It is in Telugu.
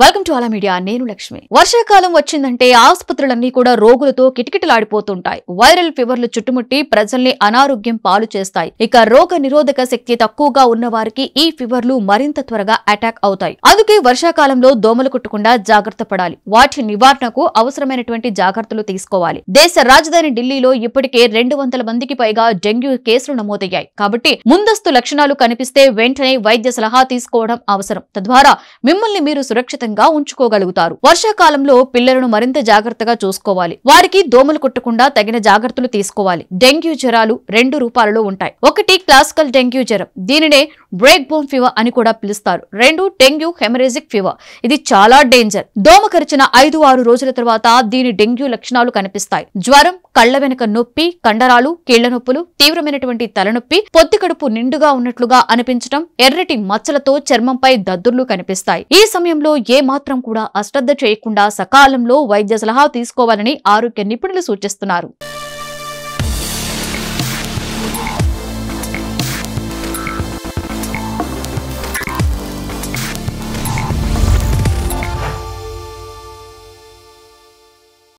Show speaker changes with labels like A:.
A: వెల్కమ్ టు అలా మీడియా నేను లక్ష్మి వర్షాకాలం వచ్చిందంటే ఆసుపత్రులన్నీ కూడా రోగులతో కిటకిటలాడిపోతుంటాయి వైరల్ ఫీవర్లు చుట్టుముట్టి ప్రజల్ని అనారోగ్యం పాలు చేస్తాయి ఇక రోగ నిరోధక శక్తి తక్కువగా ఉన్న వారికి ఈ ఫీవర్లు మరింత త్వరగా అటాక్ అవుతాయి అందుకే వర్షాకాలంలో దోమలు కుట్టకుండా జాగ్రత్త పడాలి వాటి నివారణకు అవసరమైనటువంటి జాగ్రత్తలు తీసుకోవాలి దేశ రాజధాని ఢిల్లీలో ఇప్పటికే రెండు వందల మందికి పైగా డెంగ్యూ కేసులు నమోదయ్యాయి కాబట్టి ముందస్తు లక్షణాలు కనిపిస్తే వెంటనే వైద్య సలహా తీసుకోవడం అవసరం తద్వారా మిమ్మల్ని మీరు సురక్షిత సురక్షితంగా ఉంచుకోగలుగుతారు వర్షాకాలంలో పిల్లలను మరింత జాగ్రత్తగా చూసుకోవాలి వారికి దోమలు కుట్టకుండా తగిన జాగ్రత్తలు తీసుకోవాలి డెంగ్యూ జ్వరాలు రెండు రూపాలలో ఉంటాయి ఒకటి క్లాసికల్ డెంగ్యూ జ్వరం దీనినే బ్రేక్ బోన్ ఫీవర్ అని కూడా పిలుస్తారు రెండు డెంగ్యూ హెమరేజిక్ ఫీవర్ ఇది చాలా డేంజర్ దోమ కరిచిన ఐదు ఆరు రోజుల తర్వాత దీని డెంగ్యూ లక్షణాలు కనిపిస్తాయి జ్వరం కళ్ల వెనుక నొప్పి కండరాలు కీళ్ల నొప్పులు తీవ్రమైనటువంటి తలనొప్పి పొత్తి కడుపు నిండుగా ఉన్నట్లుగా అనిపించడం ఎర్రటి మచ్చలతో చర్మంపై దద్దుర్లు కనిపిస్తాయి ఈ సమయంలో ఏ ఏమాత్రం కూడా అశ్రద్ధ చేయకుండా సకాలంలో వైద్య సలహా తీసుకోవాలని ఆరోగ్య నిపుణులు సూచిస్తున్నారు